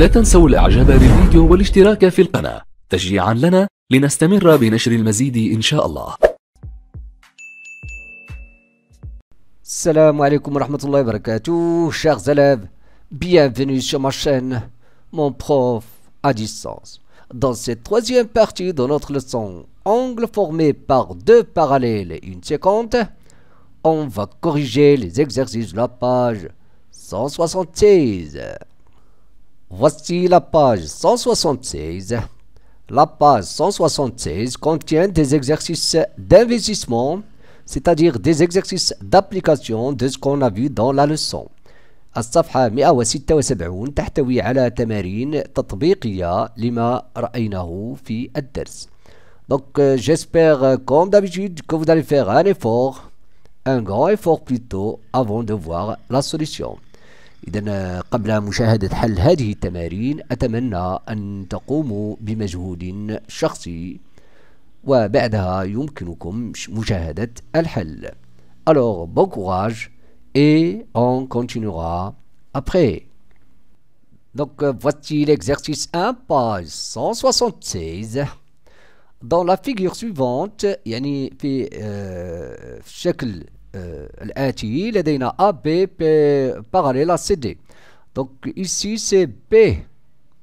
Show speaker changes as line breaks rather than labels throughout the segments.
لا تنسوا الاعجاب بالفيديو والاشتراك في القناة تشجيعا لنا لنستمر بنشر المزيد ان شاء الله السلام عليكم ورحمة الله وبركاته شاغ زلاب بيانفينو سو ما شين مون بروف ا ديستانس دون سي تروزيام بارتي دو نوتر لسون انجل فورمي بار دو باراليل اون سيكونت On va corriger les exercices de la page 176. Voici la page 176. La page 176 contient des exercices d'investissement, c'est-à-dire des exercices d'application de ce qu'on a vu dans la leçon. Donc euh, j'espère euh, comme d'habitude que vous allez faire un effort, un grand effort plutôt, avant de voir la solution. إذا قبل مشاهدة حل هذه التمارين أتمنى أن تقوموا بمجهود شخصي وبعدها يمكنكم مشاهدة الحل. Alors bon courage et on continuera après. Donc voici l'exercice 1 page 176. Dans la figure suivante, يعني في, euh, في الآتي لدينا AB parallèle à CD donc ici c'est B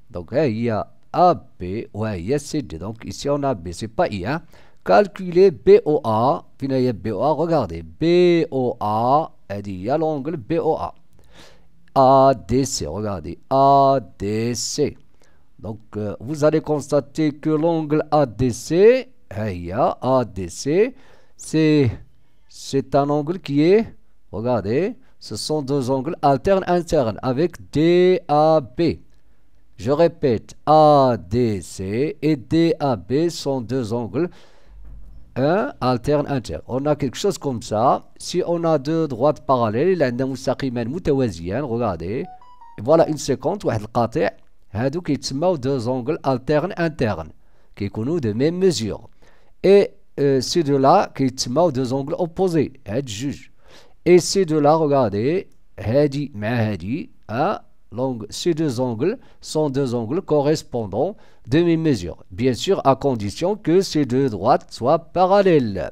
donc hein, il y a AB a CD donc ici on a B c'est pas I hein calculer BOA y o BOA regardez BOA y a l'angle BOA ADC regardez ADC donc euh, vous allez constater que l'angle ADC a ADC hein, c'est c'est un angle qui est, regardez, ce sont deux angles alternes internes avec DAB. Je répète, ADC et DAB sont deux angles un alterne interne. On a quelque chose comme ça. Si on a deux droites parallèles, a regardez. Voilà une seconde, séquence, deux angles alternes internes qui sont de même mesure. Et euh, c'est ces deux-là, Kitsma, aux deux angles opposés, Et ces deux-là, regardez, Hadi, ces deux angles sont deux angles correspondants de mes mesures. Bien sûr, à condition que ces deux droites soient parallèles.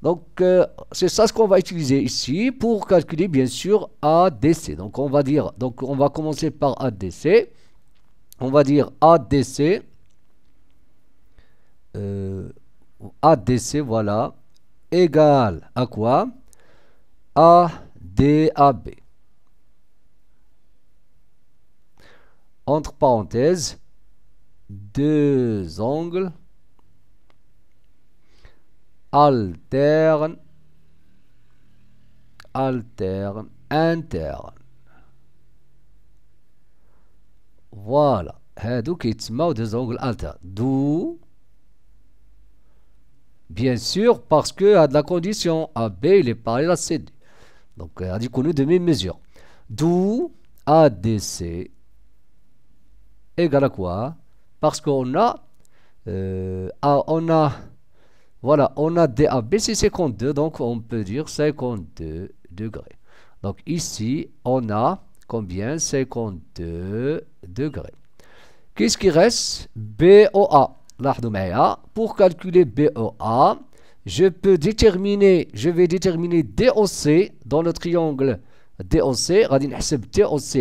Donc, euh, c'est ça ce qu'on va utiliser ici pour calculer, bien sûr, ADC. Donc, on va dire, donc on va commencer par ADC. On va dire ADC. Euh, ADC, voilà, Égal à quoi ADAB. Entre parenthèses, deux angles altern altern interne. Voilà. y hein, a deux angles alter D'où Bien sûr, parce que à de la condition. AB, ah, il est pareil à CD. Donc, euh, a dit qu'on a de même mesure. D'où ADC égale à quoi Parce qu'on a, euh, on a, voilà, on a DAB, c'est 52, donc on peut dire 52 degrés. Donc ici, on a combien 52 degrés. Qu'est-ce qui reste BOA pour calculer BOA, je peux déterminer, je vais déterminer DOC dans le triangle DOC, DOC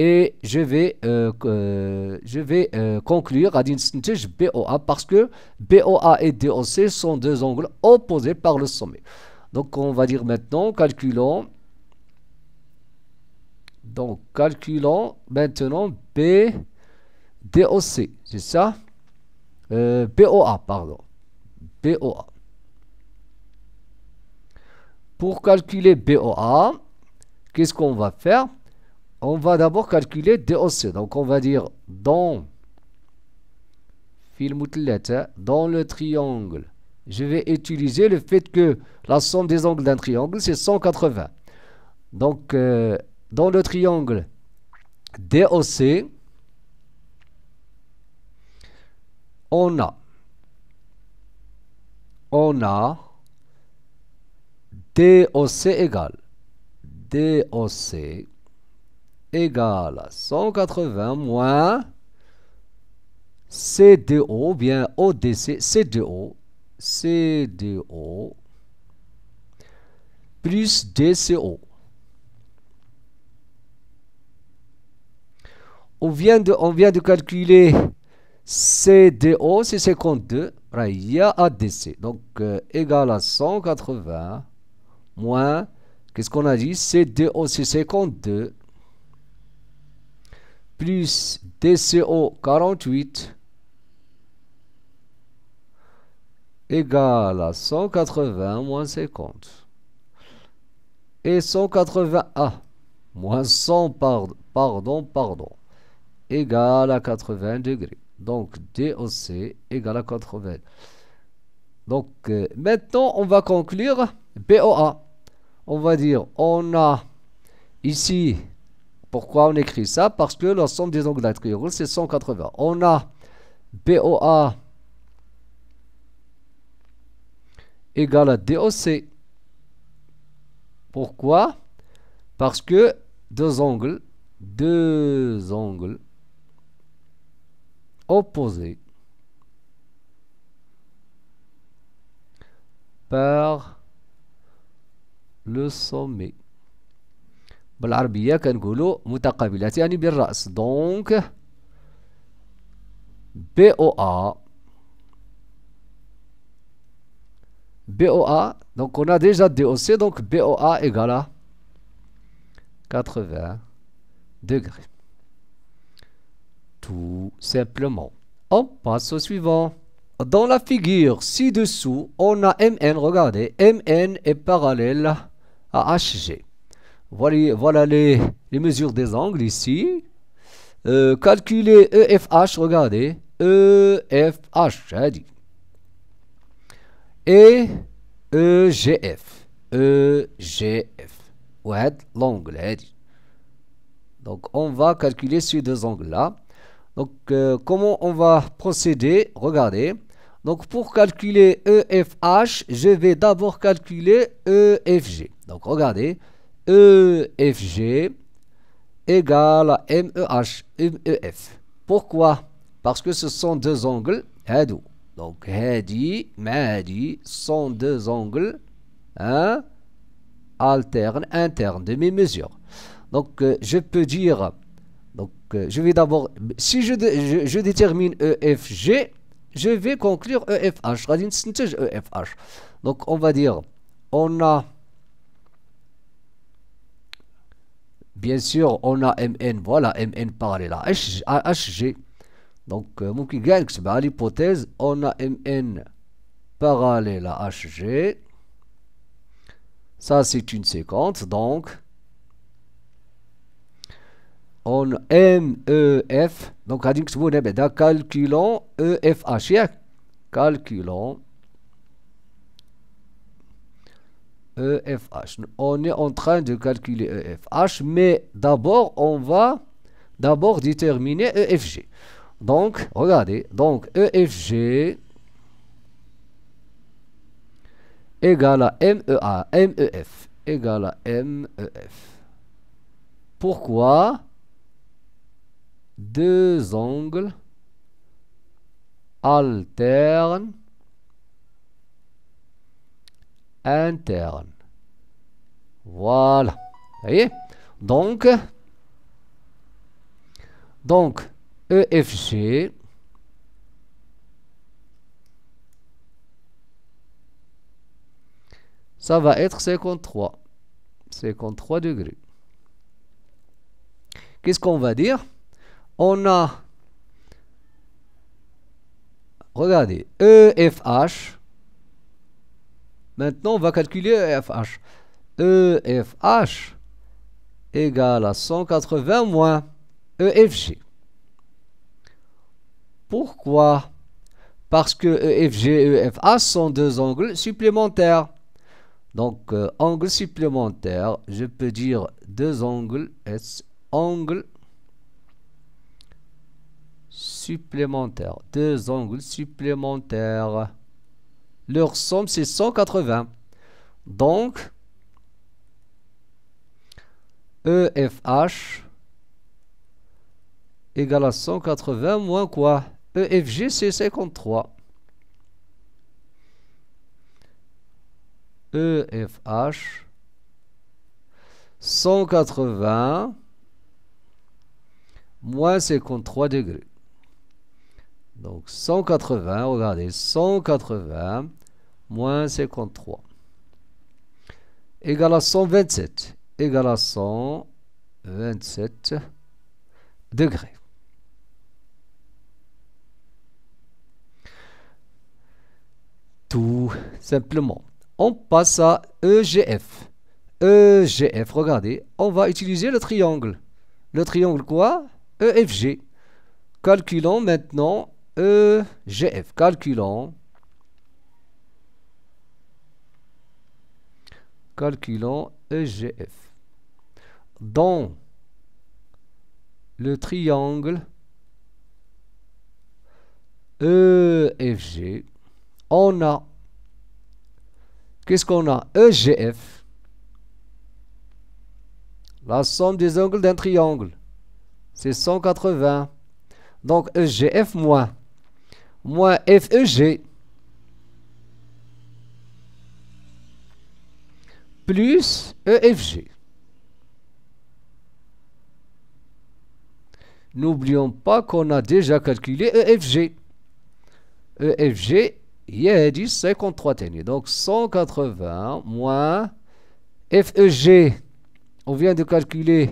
et je vais, euh, euh, je vais euh, conclure BOA parce que BOA et DOC sont deux angles opposés par le sommet. Donc on va dire maintenant, calculons, donc calculons maintenant B DOC, c'est ça BOA, euh, pardon. BOA. Pour calculer BOA, qu'est-ce qu'on va faire On va d'abord calculer DOC. Donc on va dire dans hein, dans le triangle, je vais utiliser le fait que la somme des angles d'un triangle, c'est 180. Donc, euh, dans le triangle DOC, on a, on a DOC égale, DOC égal à 180 moins CDO, bien ODC, CDO, CDO plus DCO. On vient de, on vient de calculer CDO, c'est 52. Raya ADC. Donc, égale euh, égal à 180 moins, qu'est-ce qu'on a dit CDO, c'est 52. Plus DCO, 48. Égale à 180 moins 50. Et 180A moins 100, pardon, pardon, pardon, égale à 80 degrés. Donc DOC égale à 80. Donc euh, maintenant on va conclure BOA. On va dire on a ici, pourquoi on écrit ça Parce que l'ensemble des angles d'un triangle c'est 180. On a BOA égale à DOC. Pourquoi Parce que deux angles, deux angles opposé par le sommet. بالعربية كنقولوا متقابلتان بالرأس Donc, BOA BOA donc on a déjà DOC donc BOA égale à 80 degrés tout simplement. On passe au suivant. Dans la figure ci-dessous, on a MN, regardez, MN est parallèle à HG. Voilà, les, mesures des angles ici. Euh, calculer EFH, regardez, EFH, j'ai hein, dit. Et EGF, EGF, ouais, l'angle, Donc on va calculer ces deux angles-là. Donc, euh, comment on va procéder Regardez. Donc, pour calculer EFH, je vais d'abord calculer EFG. Donc, regardez. EFG égale à MEH, e Pourquoi Parce que ce sont deux angles. Donc, Hadi, ce sont deux angles. Hein, alternes, internes, mes mesures. Donc, euh, je peux dire donc, euh, je vais d'abord. Si je, détermine EFG, je vais conclure EFH. EFH. Donc, on va dire on a. Bien sûr, on a MN. Voilà, MN parallèle à HG. Donc, Monkey Gangs, à l'hypothèse, on a MN parallèle à HG. Ça, c'est une séquence. Donc, on e F. Donc, calculons E EFH. Calculons EFH. On est en train de calculer EFH, mais d'abord, on va d'abord déterminer EFG. Donc, regardez. Donc, EFG égale à E MEF. Égale à MEF. Pourquoi deux angles alternes internes. Voilà. Vous voyez Donc, donc EFG ça va être 53. 53 degrés. Qu'est-ce qu'on va dire on a regardez EFH maintenant on va calculer EFH EFH égale à 180 moins EFG pourquoi parce que EFG et EFA sont deux angles supplémentaires. Donc, euh, angle supplémentaire, je peux dire deux angles, S, angle supplémentaires. Deux angles supplémentaires. Leur somme, c'est 180. Donc, EFH égale à 180 moins quoi EFG, c'est 53. EFH 180 moins 53 degrés. Donc 180, regardez, 180 moins 53 égale à 127, égale à 127 degrés. Tout simplement. On passe à EGF. EGF, regardez, on va utiliser le triangle. Le triangle quoi EFG. Calculons maintenant EGF. Calculons. Calculons EGF. Dans le triangle EFG, on a qu'est-ce qu'on a EGF la somme des angles d'un triangle c'est 180 donc EGF moins moins FEG plus EFG. N'oublions pas qu'on a déjà calculé EFG. EFG, il y a 10, 53 téniers. Donc 180 moins FEG. On vient de calculer.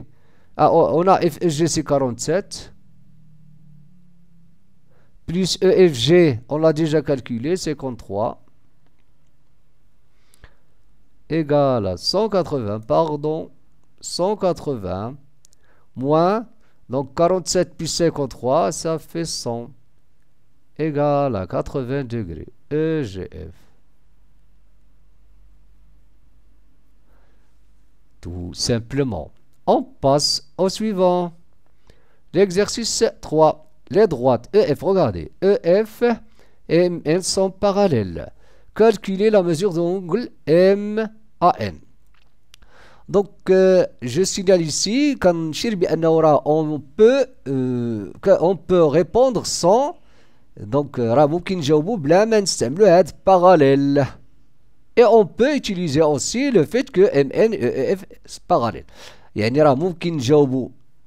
Ah, on a FEG, c'est 47 plus EFG, on l'a déjà calculé, 53 égale à 180, pardon, 180 moins, donc 47 plus 53, ça fait 100 Égal à 80 degrés. EGF. Tout simplement. On passe au suivant. L'exercice 3 les droites EF, regardez, EF, et MN sont parallèles. Calculez la mesure d'angle MAN. Donc, euh, je signale ici qu'en on peut, euh, on peut répondre sans. Donc, euh, parallèle. Et on peut utiliser aussi le fait que MN EF e parallèle. parallèles. راه ممكن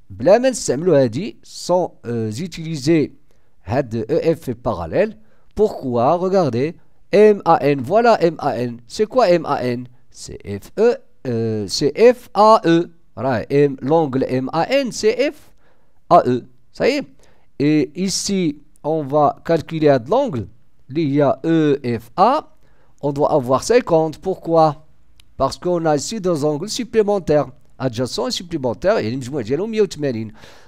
بلا ما dit, sans euh, utiliser utiliser E EF parallèle pourquoi regardez MAN voilà N. c'est quoi MAN c'est F-A-E. Euh, e. Voilà, l'angle MAN c'est F-A-E. ça y est et ici on va calculer de l'angle il y a EFA on doit avoir 50 pourquoi parce qu'on a ici deux angles supplémentaires adjacent et supplémentaire et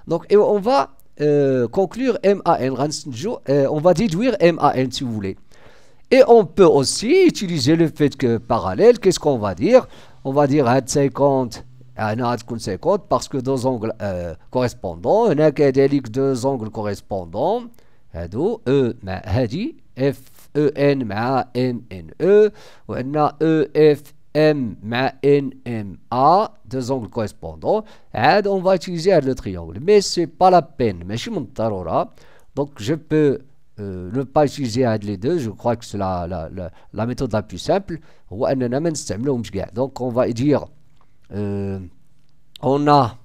donc et on va euh, conclure MAN euh, on va déduire MAN si vous voulez et on peut aussi utiliser le fait que parallèle qu'est-ce qu'on va dire on va dire 50 50 parce que deux angles euh, correspondants on a deux angles correspondants E F E N M N E E F M مع N M A deux angles correspondants et on va utiliser le triangle mais c'est pas la peine ماشي من là, donc je peux euh, ne pas utiliser les deux je crois que c'est la, la, la, méthode la plus simple donc on va dire euh, on a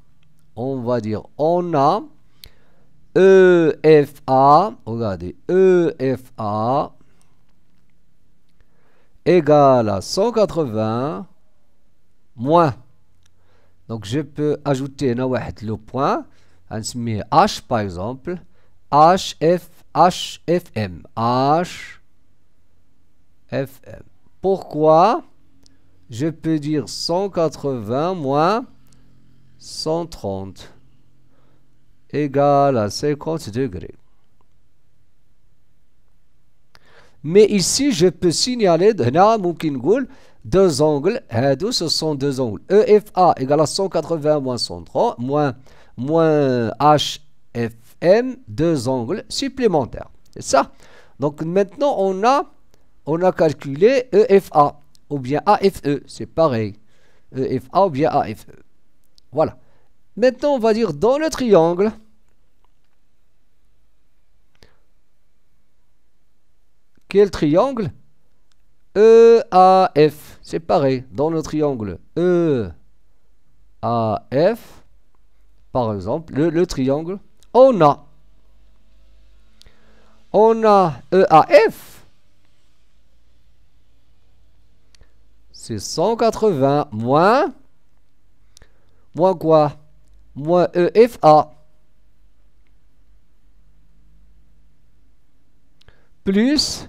on va dire on a E F A regardez E F A égale à 180 moins. Donc je peux ajouter le point, hein, H par exemple, HF, HFM, HFM. Pourquoi Je peux dire 180 moins 130 égale à 50 degrés. Mais ici, je peux signaler deux angles. ce sont deux angles. EFA égale à 180 moins 103 moins, HFM, deux angles supplémentaires. C'est ça. Donc maintenant, on a, on a calculé EFA ou bien AFE. C'est pareil. EFA ou bien AFE. Voilà. Maintenant, on va dire dans le triangle. Quel triangle EAF. C'est pareil, dans le triangle e, F, par exemple, le, triangle, on a, on a EAF, c'est 180 moins, moins quoi Moins EFA. Plus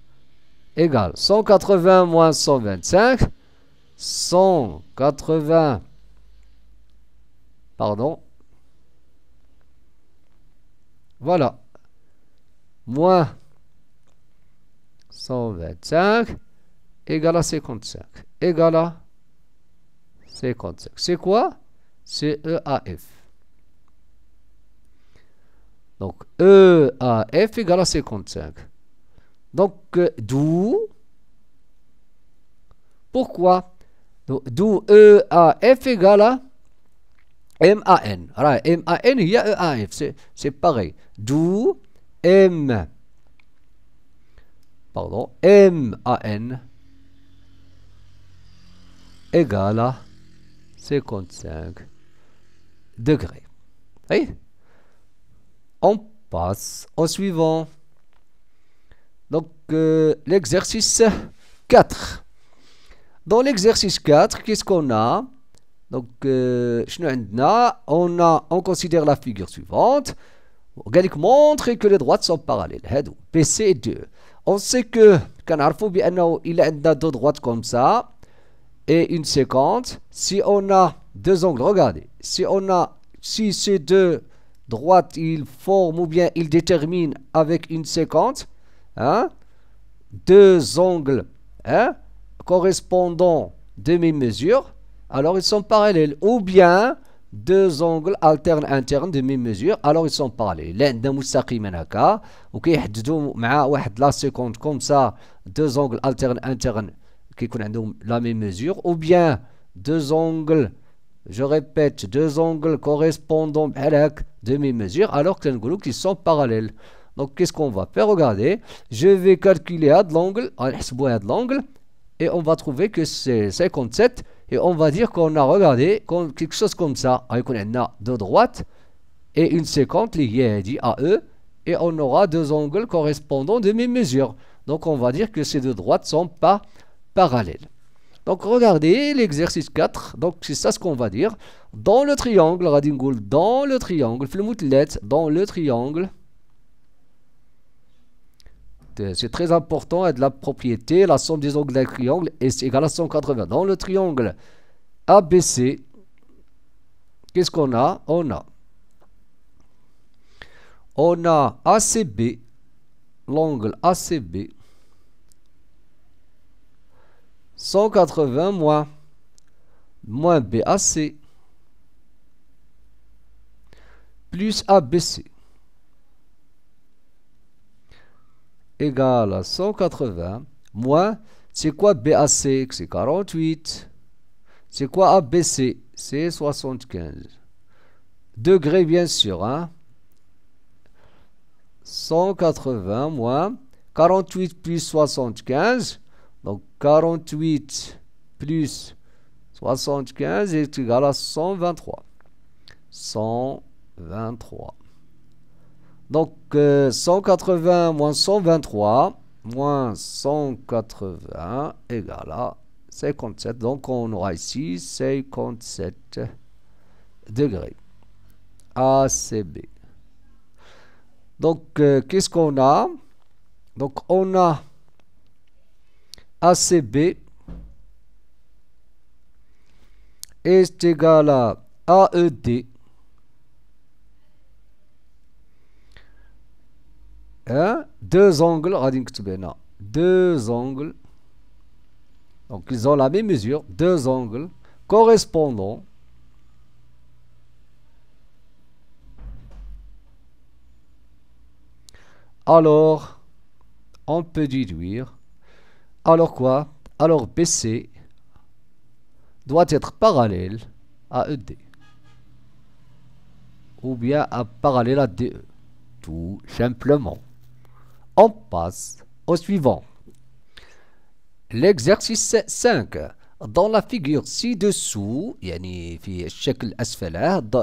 Égal, 180 moins 125, 180, pardon, voilà, moins 125 égale à 55, égale à 55. C'est quoi C'est EAF. Donc EAF égale à 55. Euh, Donc, d'où Pourquoi D'où EAF égale à M a N, il y a EAF, c'est pareil. D'où M. Pardon, N égale à 55 degrés. et On passe au suivant l'exercice 4. Dans l'exercice 4, qu'est-ce qu'on a Donc, euh, on, a, on considère la figure suivante. On montre que les droites sont parallèles. PC 2. On sait que, il a deux droites comme ça et une séquente. Si on a deux angles, regardez. Si on a, si ces deux droites, ils forment ou bien ils déterminent avec une séquente, hein, deux angles hein, correspondant demi mesures, alors ils sont parallèles. Ou bien deux angles alternes internes demi mesures, alors ils sont parallèles. لأن la seconde comme مع deux angles alternes internes qui عندهم la même mesure ou bien deux angles je répète deux angles correspondant بحال demi-mesure alors que qu'ils sont parallèles. Donc qu'est-ce qu'on va faire Regardez, je vais calculer à de l'angle, à l'angle, et on va trouver que c'est 57, et on va dire qu'on a regardé quelque chose comme ça, on a deux droites, et une séquence liée à E, et on aura deux angles correspondants de mes mesures. Donc on va dire que ces deux droites ne sont pas parallèles. Donc regardez l'exercice 4, donc c'est ça ce qu'on va dire. Dans le triangle, Radingoul, dans le triangle, Flemoutlet, dans le triangle, c'est très important, et de la propriété, la somme des angles d'un triangle est égale à 180. Dans le triangle ABC, qu'est-ce qu'on a On a on a ACB, l'angle ACB, 180 moins, moins BAC, plus ABC. égal à 180 moins, c'est quoi BAC C'est 48. C'est quoi ABC C'est 75. Degré, bien sûr. Hein? 180 moins 48 plus 75. Donc 48 plus 75 est égal à 123. 123. Donc 180 euh, moins 123 moins 180 égale à 57. Donc on aura ici 57 degrés. ACB. Donc euh, qu'est-ce qu'on a Donc on a ACB est égal à AED Hein? deux angles deux angles donc ils ont la même mesure deux angles correspondants alors on peut déduire alors quoi alors BC doit être parallèle à ED ou bien à parallèle à DE tout simplement on passe au suivant. L'exercice 5. Dans la figure ci-dessous, يعني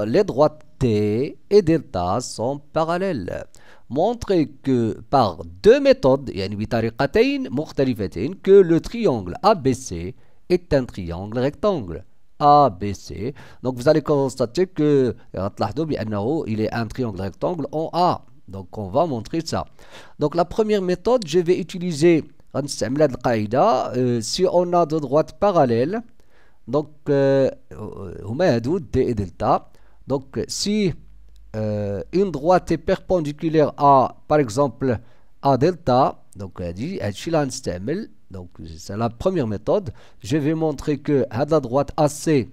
les droites T et delta sont parallèles. Montrez que par deux méthodes, que le triangle ABC est un triangle rectangle. ABC. Donc vous allez constater que euh, il est un triangle rectangle en A. Donc on va montrer ça. Donc la première méthode, je vais utiliser d'al-qaïda. Euh, si on a deux droites parallèles, donc euh, D et delta. Donc si euh, une droite est perpendiculaire à, par exemple, à delta, donc donc c'est la première méthode. Je vais montrer que à la droite AC,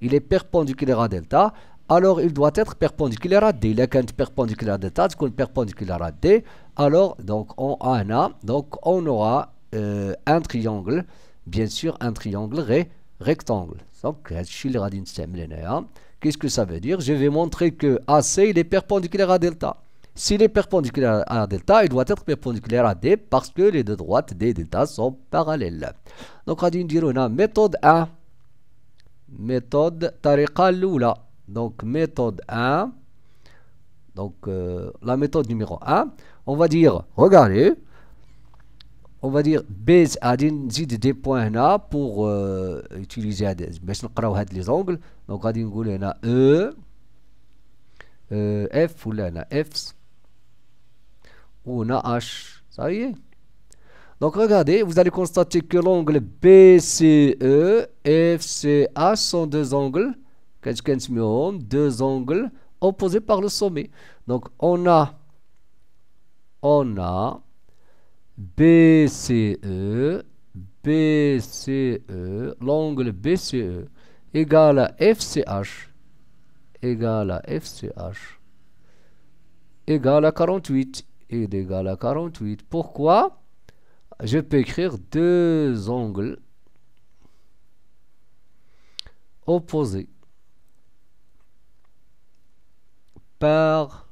il est perpendiculaire à delta alors il doit être perpendiculaire à D. a qu'un perpendiculaire à perpendiculaire à D. Alors, donc, on a, un, donc on aura euh, un triangle, bien sûr, un triangle ré, rectangle. Donc, qu'est-ce que ça veut dire Je vais montrer que AC, il est perpendiculaire à delta. S'il est perpendiculaire à delta, il doit être perpendiculaire à D parce que les deux droites D et delta sont parallèles. Donc, on va méthode a méthode 1. Méthode Tariqa Lula. Donc méthode 1. Donc euh, la méthode numéro 1, on va dire, regardez, on va dire base adin Z, D, point pour euh, utiliser les donc نقراو هاد لي زونغل E, F نقول هنا f F, ou هنا H ça y est Donc regardez, vous allez constater que l'angle BCE, FCA sont deux angles deux angles opposés par le sommet. Donc on a on a BCE BCE l'angle BCE égale à FCH égal à FCH égal à 48 et égale à 48. Pourquoi Je peux écrire deux angles opposés. par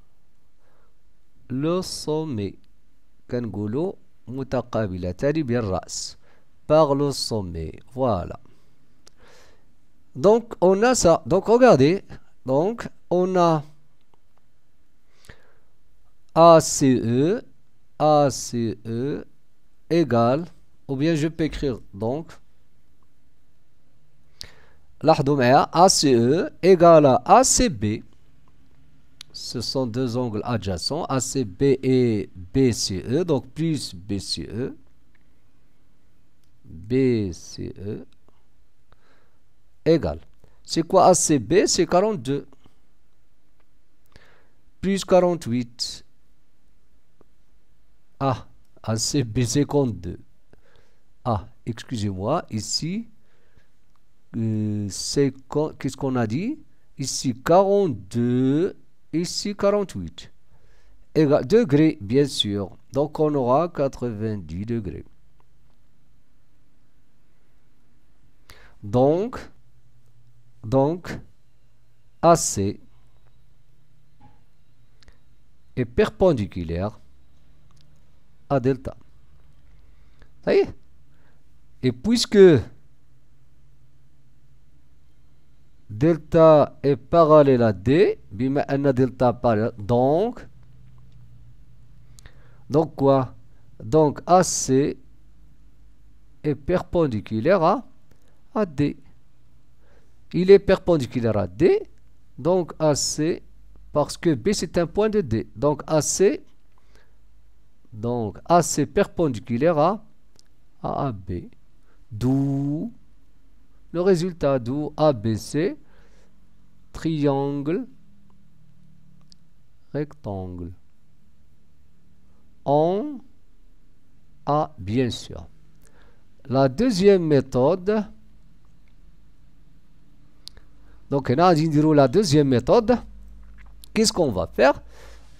le sommet. Kangolo bien ras Par le sommet. Voilà. Donc on a ça. Donc regardez. Donc on a ACE ACE égale ou bien je peux écrire donc l'ahdoumea ACE égale à ACB ce sont deux angles adjacents, ACB et BCE, donc plus BCE, BCE Égal. C'est quoi ACB C'est 42 plus 48. Ah, ACB c'est 42. Ah, excusez-moi, ici, euh, c'est... qu'est-ce qu'on a dit Ici, 42 ici 48 degrés bien sûr donc on aura 90 degrés donc donc AC est perpendiculaire à delta ça y et puisque delta est parallèle à D, delta parallèle. Donc, donc quoi Donc AC est perpendiculaire à, D. Il est perpendiculaire à D, donc AC, parce que B c'est un point de D. Donc AC, donc AC perpendiculaire à, à AB. D'où le résultat d'où ABC, triangle, rectangle. En A, bien sûr. La deuxième méthode, donc là, la deuxième méthode, qu'est-ce qu'on va faire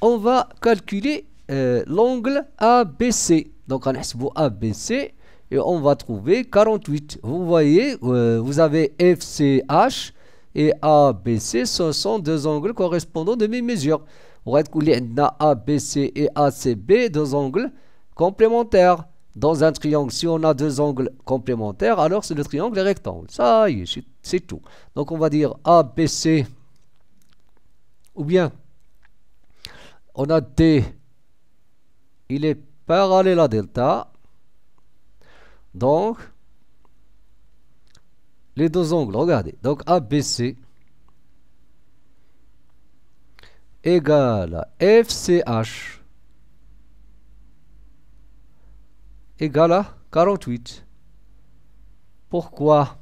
On va calculer euh, l'angle ABC. Donc on a ABC et on va trouver 48. Vous voyez, euh, vous avez FCH et ABC, ce sont deux angles correspondants correspondant On mesure ABC et ACB, deux angles complémentaires. Dans un triangle, si on a deux angles complémentaires, alors c'est le triangle rectangle. Ça y est, c'est tout. Donc on va dire ABC, ou bien on a D, il est parallèle à delta, donc, les deux angles, regardez. Donc ABC égale à FCH égale à 48. Pourquoi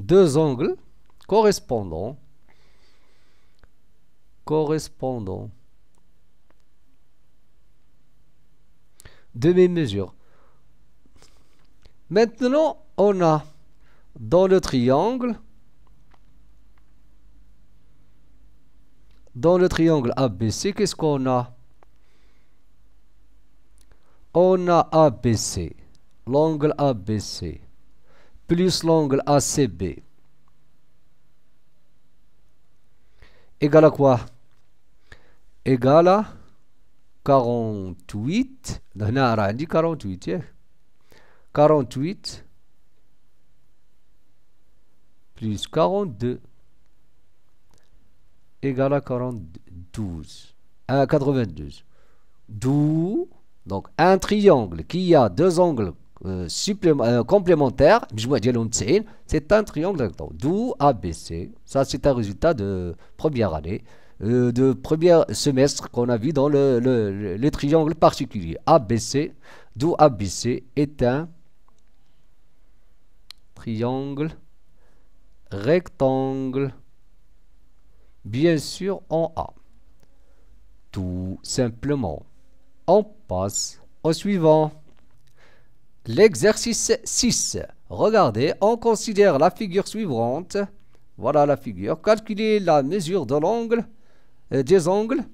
deux angles correspondants correspondants de mes mesures. Maintenant, on a dans le triangle, dans le triangle ABC, qu'est-ce qu'on a On a ABC, l'angle ABC, plus l'angle ACB, égal à quoi Égal à 48 48 48 plus 42 égale à 42 92 d'où donc un triangle qui a deux angles euh, euh, complémentaires c'est un triangle d'où ABC ça c'est un résultat de première année euh, de premier semestre qu'on a vu dans le, le triangle particulier ABC, d'où ABC est un triangle rectangle, bien sûr en A. Tout simplement. On passe au suivant. L'exercice 6. Regardez, on considère la figure suivante. Voilà la figure. calculer la mesure de l'angle euh, des angles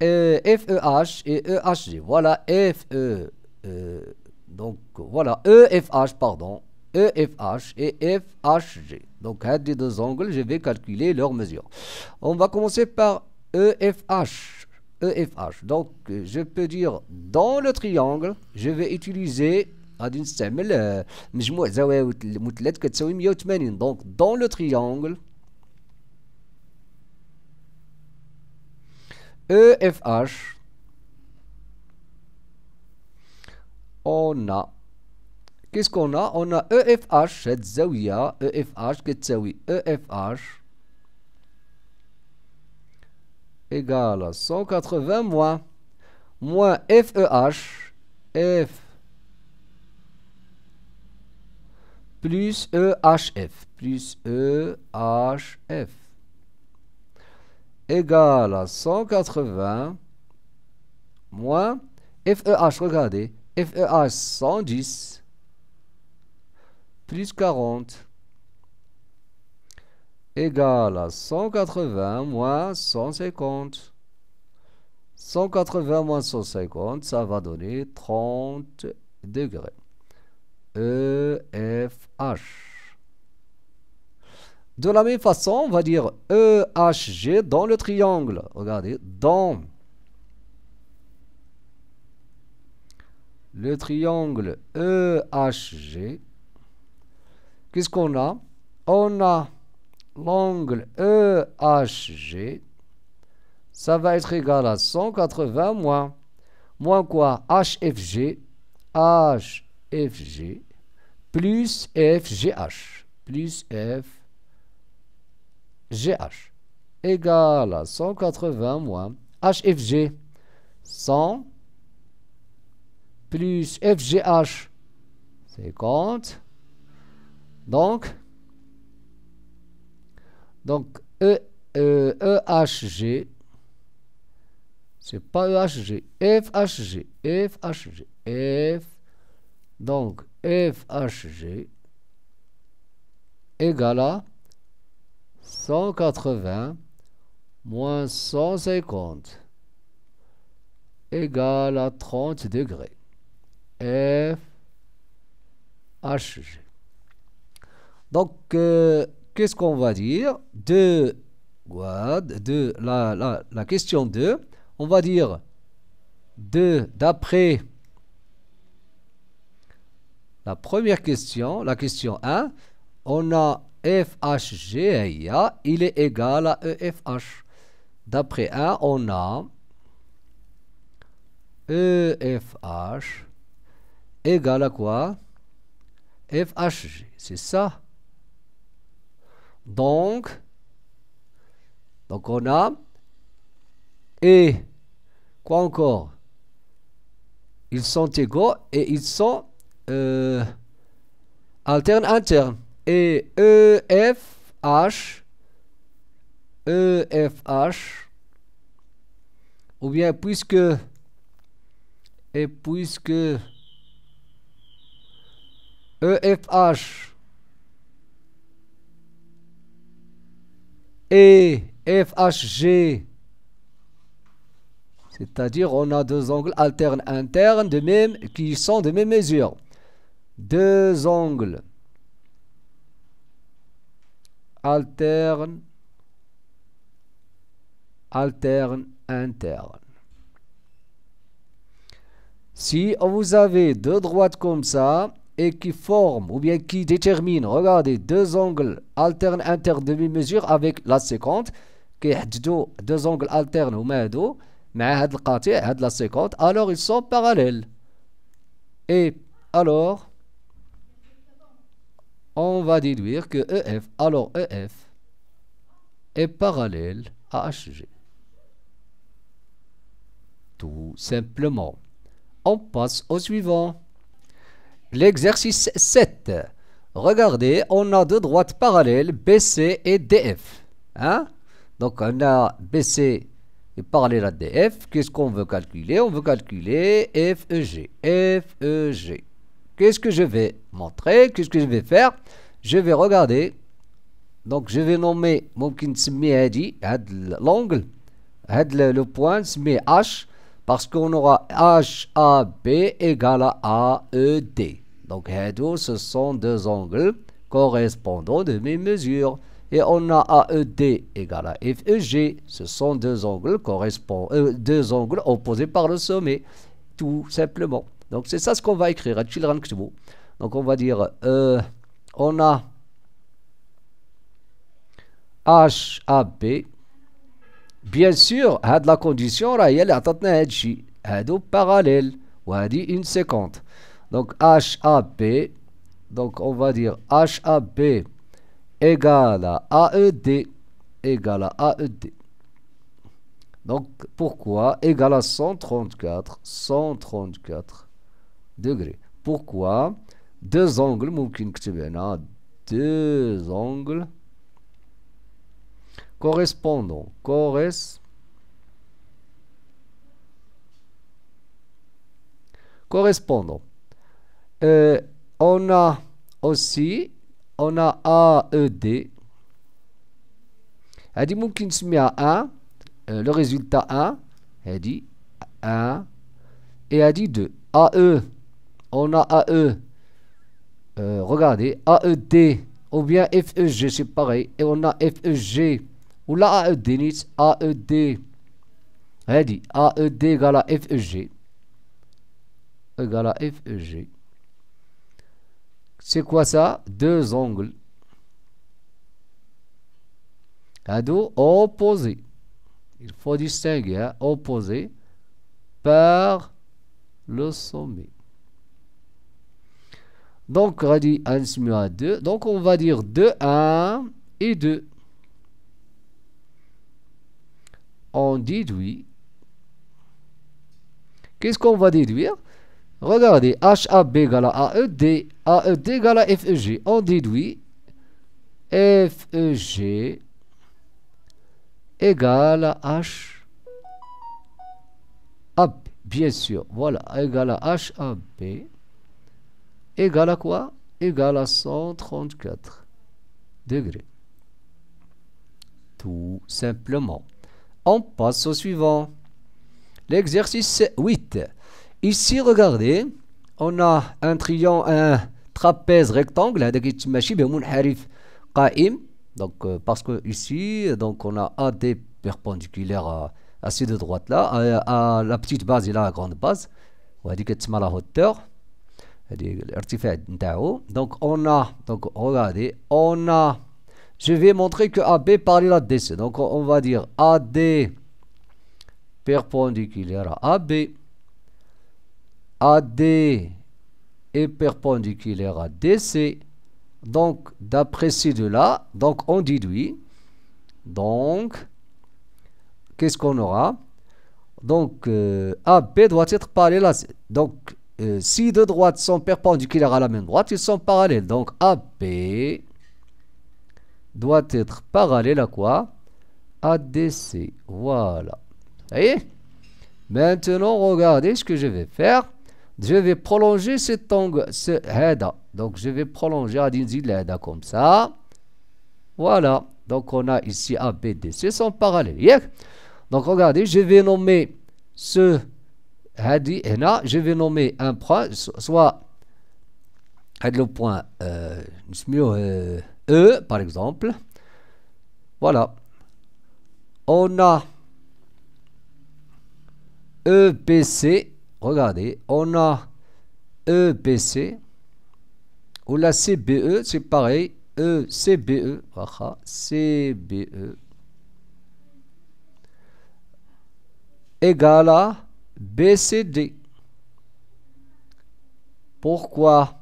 FEH e et EHG. Voilà, FE. Euh, donc voilà, EFH, pardon. EFH et FHG. Donc, un des deux angles, je vais calculer leurs mesure. On va commencer par EFH. EFH. Donc, je peux dire dans le triangle, je vais utiliser euh, Donc, dans le triangle, EFH, on a qu'est-ce qu'on a On a EFH C'est الزاوية EFH F EFH e égale à 180 moins moins FEH F plus EHF plus EHF Égal à 180 moins FEH, regardez, FEH 110 plus 40 égale à 180 moins 150. 180 e e moins 150, ça va donner 30 degrés. EFH. De la même façon, on va dire EHG dans le triangle. Regardez, dans le triangle EHG, qu'est-ce qu'on a On a l'angle EHG, ça va être égal à 180 moins, moins quoi HFG, HFG, plus FGH, plus F GH égale à 180 moins HFG. 100 plus FGH, 50. Donc, donc e, EHG, e c'est pas EHG, FHG, FHG, F. Donc, FHG égale à 180 moins 150 égale à 30 degrés. F HG. Donc, euh, qu'est-ce qu'on va dire de, de la, question 2 On va dire de d'après la première question, la question 1, on a E FHG, il est égal à EFH. D'après A, on a EFH égal à quoi FHG, c'est ça. Donc, donc on a et quoi encore Ils sont égaux et ils sont euh, alternes internes et EFH, EFH, ou bien puisque, et puisque EFH et FHG, c'est-à-dire on a deux angles alternes internes de même, qui sont de même mesure. Deux angles alterne, alterne, interne. Si vous avez deux droites comme ça et qui forment ou bien qui déterminent, regardez, deux angles alterne internes demi-mesure avec la séquente, qui est deux angles alternes ou dos mais la séquente, alors ils sont parallèles. Et alors, on va déduire que EF, alors EF est parallèle à HG. Tout simplement. On passe au suivant. L'exercice 7. Regardez, on a deux droites parallèles, BC et DF. Hein? Donc on a BC et parallèle à DF. Qu'est-ce qu'on veut calculer On veut calculer FEG. FEG. Qu'est-ce que je vais montrer Qu'est-ce que je vais faire Je vais regarder. Donc, je vais nommer, mon l'angle, le point, mais H, parce qu'on aura H, A, égale à AED. E, D. Donc, ce sont deux angles correspondants de mes mesures. Et on a AED égale à FEG. Ce sont deux angles, correspond, euh, deux angles opposés par le sommet, tout simplement. Donc c'est ça ce qu'on va écrire. Donc on va dire euh, on a H, B. Bien sûr, de la condition elle a parallèle ou une seconde. Donc H, B. donc on va dire B. égale à AED égale à AED. Donc pourquoi égale à 134 134 degrés. Pourquoi Deux angles, deux angles correspondants. Corres, correspondants. Euh, on a aussi, on a AED. dit ممكن à 1 euh, le résultat 1 dit 1 et dit 2 AE on a AE. Euh, regardez, AED ou bien FEG, c'est pareil. Et on a FEG. Ou la AED, D AED. Ready, AED égale à FEG. Égale à FEG. C'est quoi ça Deux angles. dos opposés. Il faut distinguer, hein, opposé opposés par le sommet. Donc, 2. Donc, on va dire 2, 1 et 2. On déduit. Qu'est-ce qu'on va déduire Regardez, HAB égale à AED, AED égale à FEG. On déduit FEG égale à H bien sûr. Voilà, égale à HAB égal à quoi égal à 134 degrés. Tout simplement. On passe au suivant. L'exercice 8. Ici, regardez, on a un triangle, un trapèze rectangle, hein, ben donc euh, parce que ici, donc on a AD perpendiculaire euh, à, à deux droite là, euh, à, la petite base et la grande base, on va dire que c'est la hauteur, donc on a donc regardez on a je vais montrer que AB parallèle la DC donc on va dire AD perpendiculaire à AB AD est perpendiculaire à DC donc d'après ces deux là donc on déduit donc qu'est-ce qu'on aura donc euh, AB doit être parallèle à donc euh, si deux droites sont perpendiculaires à la même droite, ils sont parallèles. Donc AB doit être parallèle à quoi ADC Voilà. Vous voyez Maintenant, regardez ce que je vais faire. Je vais prolonger cet angle, ce Heda. Donc, je vais prolonger Adinzil Heda comme ça. Voilà. Donc, on a ici ABDC sont parallèles. Donc, regardez, je vais nommer ce eh je vais nommer un point soit le point point E par exemple. Voilà. On a EBC Regardez. On a EBC Ou la CBE. C'est pareil. E CBE. E, Égal à. BCD. Pourquoi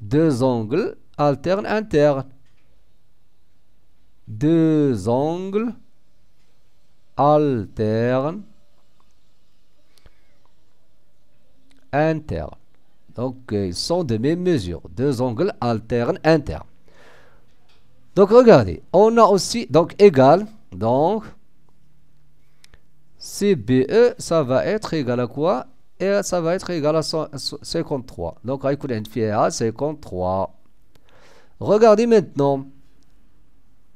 deux angles alternes internes Deux angles alternes internes. Donc euh, ils sont de même mesure. Deux angles alternes internes. Donc regardez, on a aussi donc égal donc CBE, ça va être égal à quoi Et ça va être égal à 53. Donc, à 53. Regardez maintenant.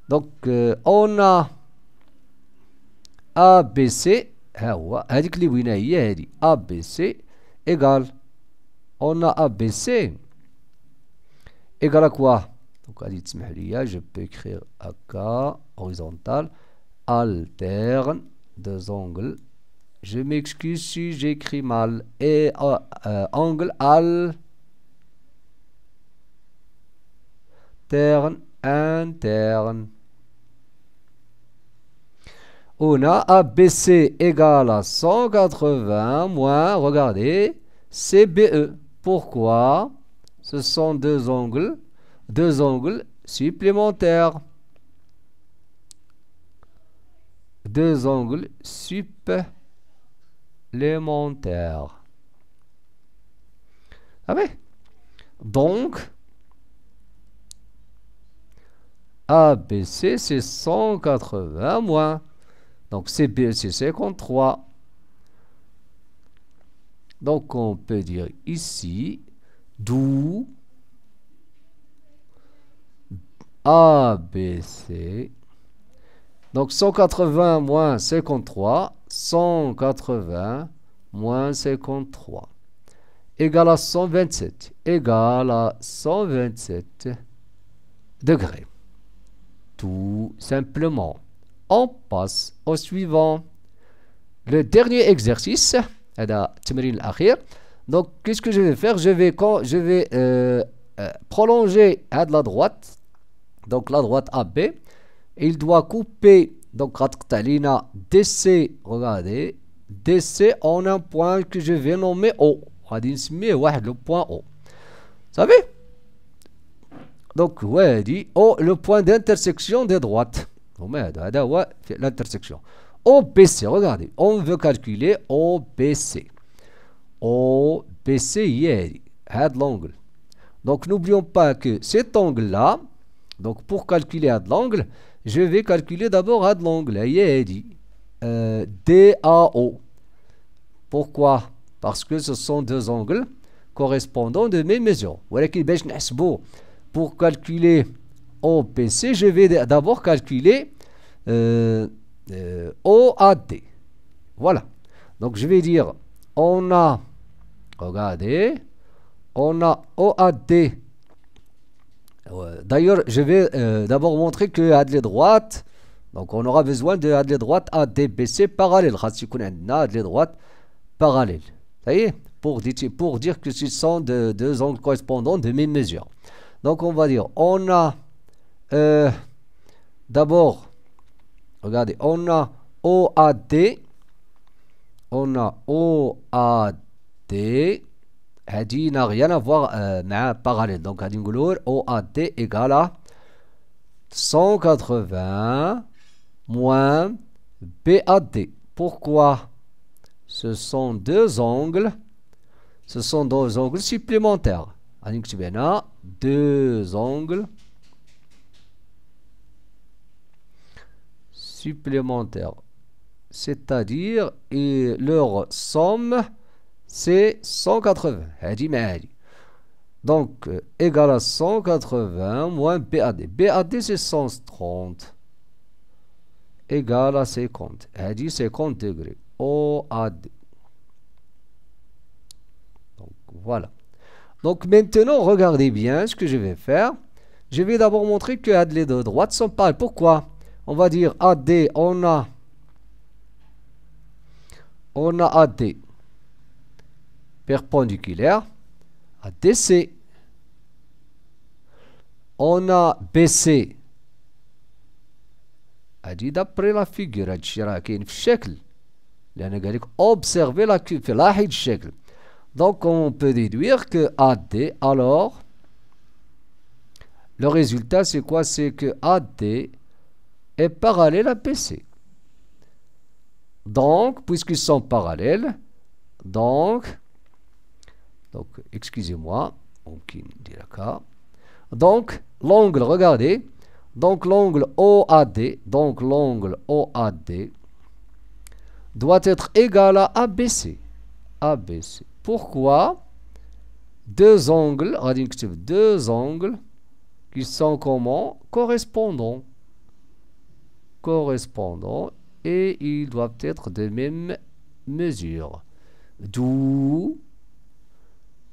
Donc, euh, on a ABC. هذيك اللي ABC égale on a ABC égal à quoi donc je peux écrire AK horizontal alterne deux angles. Je m'excuse si j'écris mal. Et euh, euh, angle al terne interne. On a ABC égale à 180 moins, regardez, CBE. Pourquoi Ce sont deux angles, deux angles supplémentaires. deux angles supplémentaires. Ah oui. Donc, ABC c'est 180 moins. Donc CB c'est 53. Donc on peut dire ici, d'où ABC donc 180 moins 53, 180 moins 53 égale à 127, égale à 127 degrés. Tout simplement. On passe au suivant. Le dernier exercice, donc qu'est-ce que je vais faire Je vais, euh, euh, prolonger à de la droite, donc la droite AB, il doit couper, donc Ratqtalina DC, regardez, DC en un point que je vais nommer O. le point O. Vous savez Donc, ouais, dit O, le point d'intersection des droites. Oh, l'intersection. OBC, regardez, on veut calculer OBC. OBC, yeah, had l'angle. Donc n'oublions pas que cet angle-là, donc pour calculer l'angle, je vais calculer d'abord à de l'anglais. Euh, d, A, DAO. Pourquoi Parce que ce sont deux angles correspondant de mes mesures. Pour calculer OPC, je vais d'abord calculer euh, euh A, OAD. Voilà. Donc je vais dire, on a, regardez, on a OAD D'ailleurs, je vais euh, d'abord montrer que droite, donc on aura besoin de droite ADBC parallèle. les droite parallèle. Ça y est pour, pour dire que ce sont deux, angles correspondants de même mesure. Donc on va dire, on a euh, d'abord, regardez, on a OAD, on a OAD, il n'a rien à voir un parallèle donc غادي OAD égale à 180 moins BAD pourquoi ce sont deux angles ce sont deux angles supplémentaires hein. deux angles supplémentaires c'est-à-dire leur somme c'est 180. Donc, euh, égal à 180 moins BAD. BAD, c'est 130. Égale à 50. dit 50 degrés. OAD. Donc, voilà. Donc, maintenant, regardez bien ce que je vais faire. Je vais d'abord montrer que AD, les deux droites sont pas Pourquoi On va dire AD, on a... On a AD perpendiculaire à DC. On a BC. d'après la figure, la figure... a observez la cuve. Donc on peut déduire que AD, alors, le résultat c'est quoi C'est que AD est parallèle à BC. Donc, puisqu'ils sont parallèles, donc donc, excusez-moi, Donc, l'angle, regardez. Donc, l'angle OAD, donc l'angle OAD doit être égal à ABC. ABC. Pourquoi Deux angles, deux angles qui sont comment Correspondants. Correspondants et ils doivent être de même mesure. D'où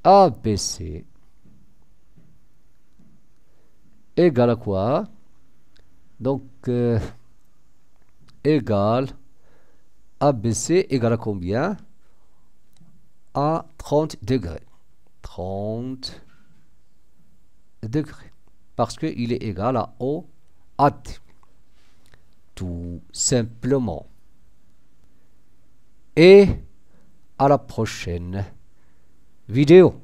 ABC égal à quoi Donc, euh, égal ABC égale à combien À 30 degrés. 30 degrés. Parce qu'il est égal à OAT. Tout simplement. Et à la prochaine. We do.